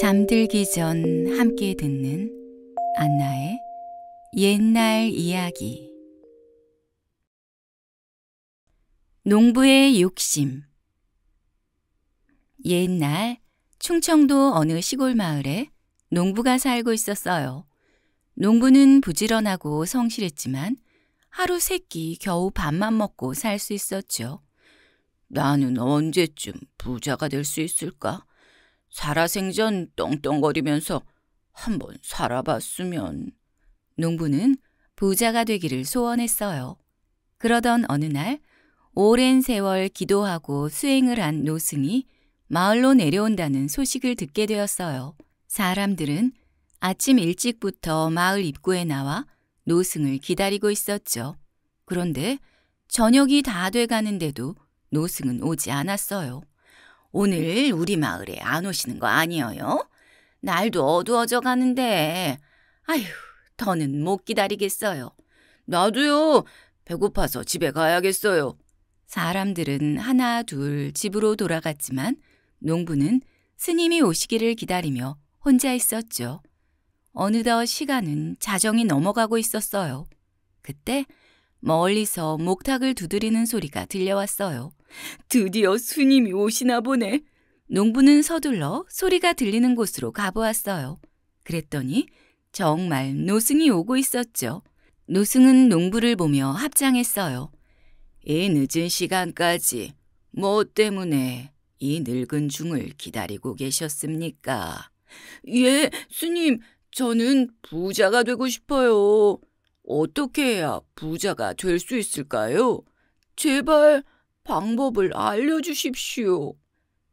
잠들기 전 함께 듣는 안나의 옛날 이야기 농부의 욕심 옛날 충청도 어느 시골 마을에 농부가 살고 있었어요. 농부는 부지런하고 성실했지만 하루 세 끼 겨우 밥만 먹고 살 수 있었죠. 나는 언제쯤 부자가 될 수 있을까? 살아생전 똥똥거리면서 한번 살아봤으면. 농부는 부자가 되기를 소원했어요. 그러던 어느 날 오랜 세월 기도하고 수행을 한 노승이 마을로 내려온다는 소식을 듣게 되었어요. 사람들은 아침 일찍부터 마을 입구에 나와 노승을 기다리고 있었죠. 그런데 저녁이 다 돼가는데도 노승은 오지 않았어요. 오늘 우리 마을에 안 오시는 거 아니에요? 날도 어두워져 가는데 아휴 더는 못 기다리겠어요. 나도요. 배고파서 집에 가야겠어요. 사람들은 하나 둘 집으로 돌아갔지만 농부는 스님이 오시기를 기다리며 혼자 있었죠. 어느덧 시간은 자정이 넘어가고 있었어요. 그때 멀리서 목탁을 두드리는 소리가 들려왔어요. 드디어 스님이 오시나 보네. 농부는 서둘러 소리가 들리는 곳으로 가보았어요. 그랬더니 정말 노승이 오고 있었죠. 노승은 농부를 보며 합장했어요. 이 늦은 시간까지 뭐 때문에 이 늙은 중을 기다리고 계셨습니까? 예, 스님, 저는 부자가 되고 싶어요. 어떻게 해야 부자가 될 수 있을까요? 제발 방법을 알려주십시오.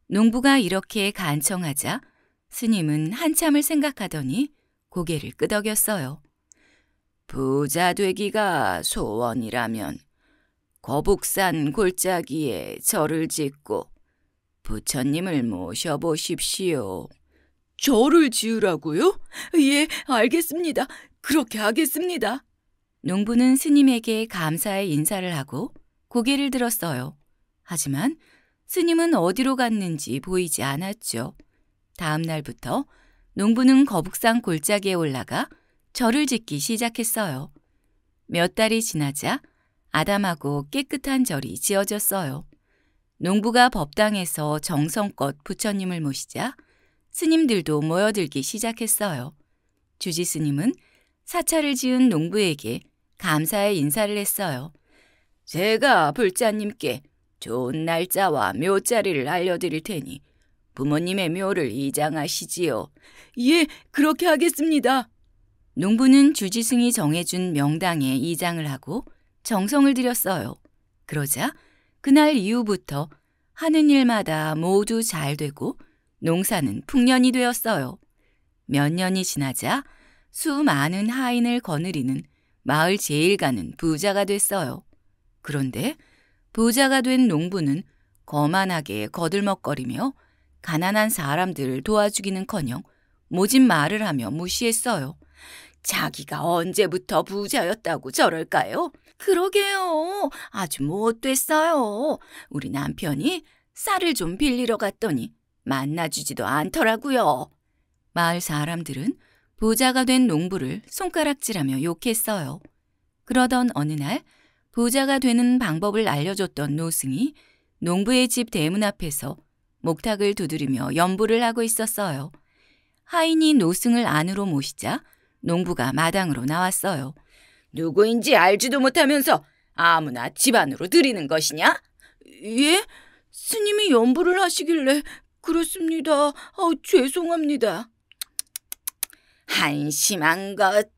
농부가 이렇게 간청하자 스님은 한참을 생각하더니 고개를 끄덕였어요. 부자 되기가 소원이라면 거북산 골짜기에 절을 짓고 부처님을 모셔보십시오. 절을 지으라고요? 예, 알겠습니다. 그렇게 하겠습니다. 농부는 스님에게 감사의 인사를 하고 고개를 들었어요. 하지만 스님은 어디로 갔는지 보이지 않았죠. 다음 날부터 농부는 거북산 골짜기에 올라가 절을 짓기 시작했어요. 몇 달이 지나자 아담하고 깨끗한 절이 지어졌어요. 농부가 법당에서 정성껏 부처님을 모시자 스님들도 모여들기 시작했어요. 주지 스님은 사찰을 지은 농부에게 감사의 인사를 했어요. 제가 불자님께 좋은 날짜와 묘자리를 알려드릴 테니 부모님의 묘를 이장하시지요. 예, 그렇게 하겠습니다. 농부는 주지승이 정해준 명당에 이장을 하고 정성을 들였어요. 그러자 그날 이후부터 하는 일마다 모두 잘 되고 농사는 풍년이 되었어요. 몇 년이 지나자 수많은 하인을 거느리는 마을 제일가는 부자가 됐어요. 그런데 부자가 된 농부는 거만하게 거들먹거리며 가난한 사람들을 도와주기는커녕 모진 말을 하며 무시했어요. 자기가 언제부터 부자였다고 저럴까요? 그러게요. 아주 못됐어요. 우리 남편이 쌀을 좀 빌리러 갔더니 만나주지도 않더라고요. 마을 사람들은 부자가 된 농부를 손가락질하며 욕했어요. 그러던 어느 날 부자가 되는 방법을 알려줬던 노승이 농부의 집 대문 앞에서 목탁을 두드리며 연부를 하고 있었어요. 하인이 노승을 안으로 모시자 농부가 마당으로 나왔어요. 누구인지 알지도 못하면서 아무나 집안으로 들이는 것이냐? 예? 스님이 연부를 하시길래 그렇습니다. 아, 죄송합니다. 한심한 것.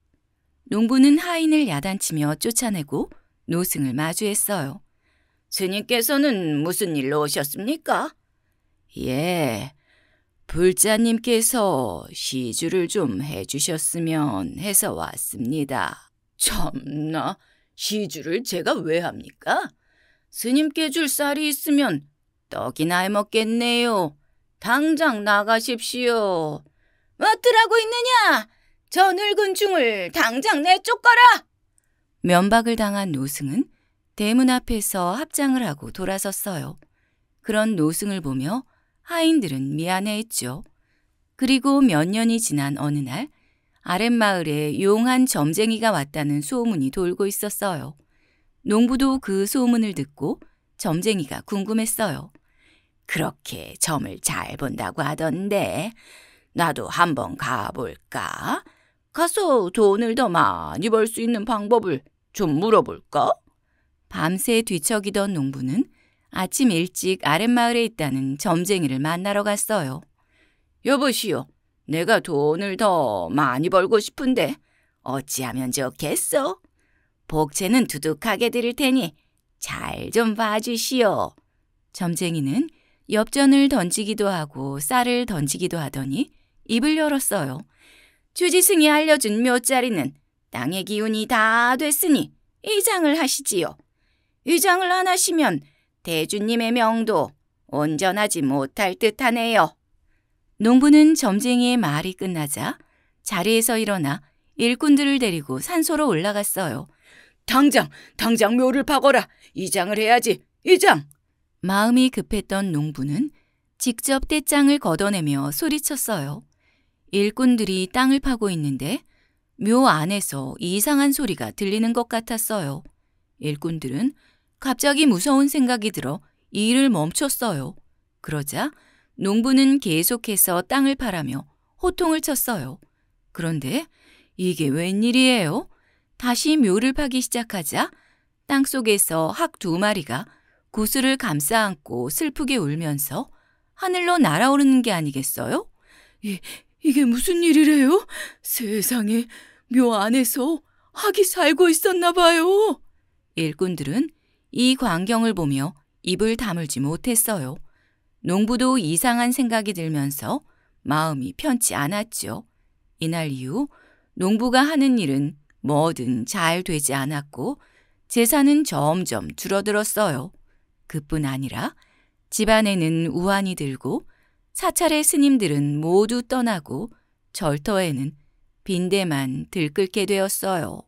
농부는 하인을 야단치며 쫓아내고 노승을 마주했어요. 스님께서는 무슨 일로 오셨습니까? 예, 불자님께서 시주를 좀 해주셨으면 해서 왔습니다. 참나, 시주를 제가 왜 합니까? 스님께 줄 쌀이 있으면 떡이나 해먹겠네요. 당장 나가십시오. 어뜨라고 있느냐? 저 늙은 중을 당장 내쫓거라! 면박을 당한 노승은 대문 앞에서 합장을 하고 돌아섰어요. 그런 노승을 보며 하인들은 미안해했죠. 그리고 몇 년이 지난 어느 날 아랫마을에 용한 점쟁이가 왔다는 소문이 돌고 있었어요. 농부도 그 소문을 듣고 점쟁이가 궁금했어요. 그렇게 점을 잘 본다고 하던데 나도 한번 가볼까? 가서 돈을 더 많이 벌 수 있는 방법을 좀 물어볼까? 밤새 뒤척이던 농부는 아침 일찍 아랫마을에 있다는 점쟁이를 만나러 갔어요. 여보시오, 내가 돈을 더 많이 벌고 싶은데 어찌하면 좋겠어? 복채는 두둑하게 드릴 테니 잘 좀 봐주시오. 점쟁이는 엽전을 던지기도 하고 쌀을 던지기도 하더니 입을 열었어요. 주지승이 알려준 묘자리는 땅의 기운이 다 됐으니 이장을 하시지요. 이장을 안 하시면 대주님의 명도 온전하지 못할 듯하네요. 농부는 점쟁이의 말이 끝나자 자리에서 일어나 일꾼들을 데리고 산소로 올라갔어요. 당장, 당장 묘를 파거라 이장을 해야지. 이장. 마음이 급했던 농부는 직접 떼짱을 걷어내며 소리쳤어요. 일꾼들이 땅을 파고 있는데 묘 안에서 이상한 소리가 들리는 것 같았어요. 일꾼들은 갑자기 무서운 생각이 들어 일을 멈췄어요. 그러자 농부는 계속해서 땅을 파라며 호통을 쳤어요. 그런데 이게 웬일이에요? 다시 묘를 파기 시작하자 땅 속에서 학 두 마리가 구슬을 감싸 안고 슬프게 울면서 하늘로 날아오르는 게 아니겠어요? 이게 무슨 일이래요? 세상에 묘 안에서 학이 살고 있었나 봐요. 일꾼들은 이 광경을 보며 입을 다물지 못했어요. 농부도 이상한 생각이 들면서 마음이 편치 않았죠. 이날 이후 농부가 하는 일은 뭐든 잘 되지 않았고 재산은 점점 줄어들었어요. 그뿐 아니라 집안에는 우환이 들고 사찰의 스님들은 모두 떠나고 절터에는 빈대만 들끓게 되었어요.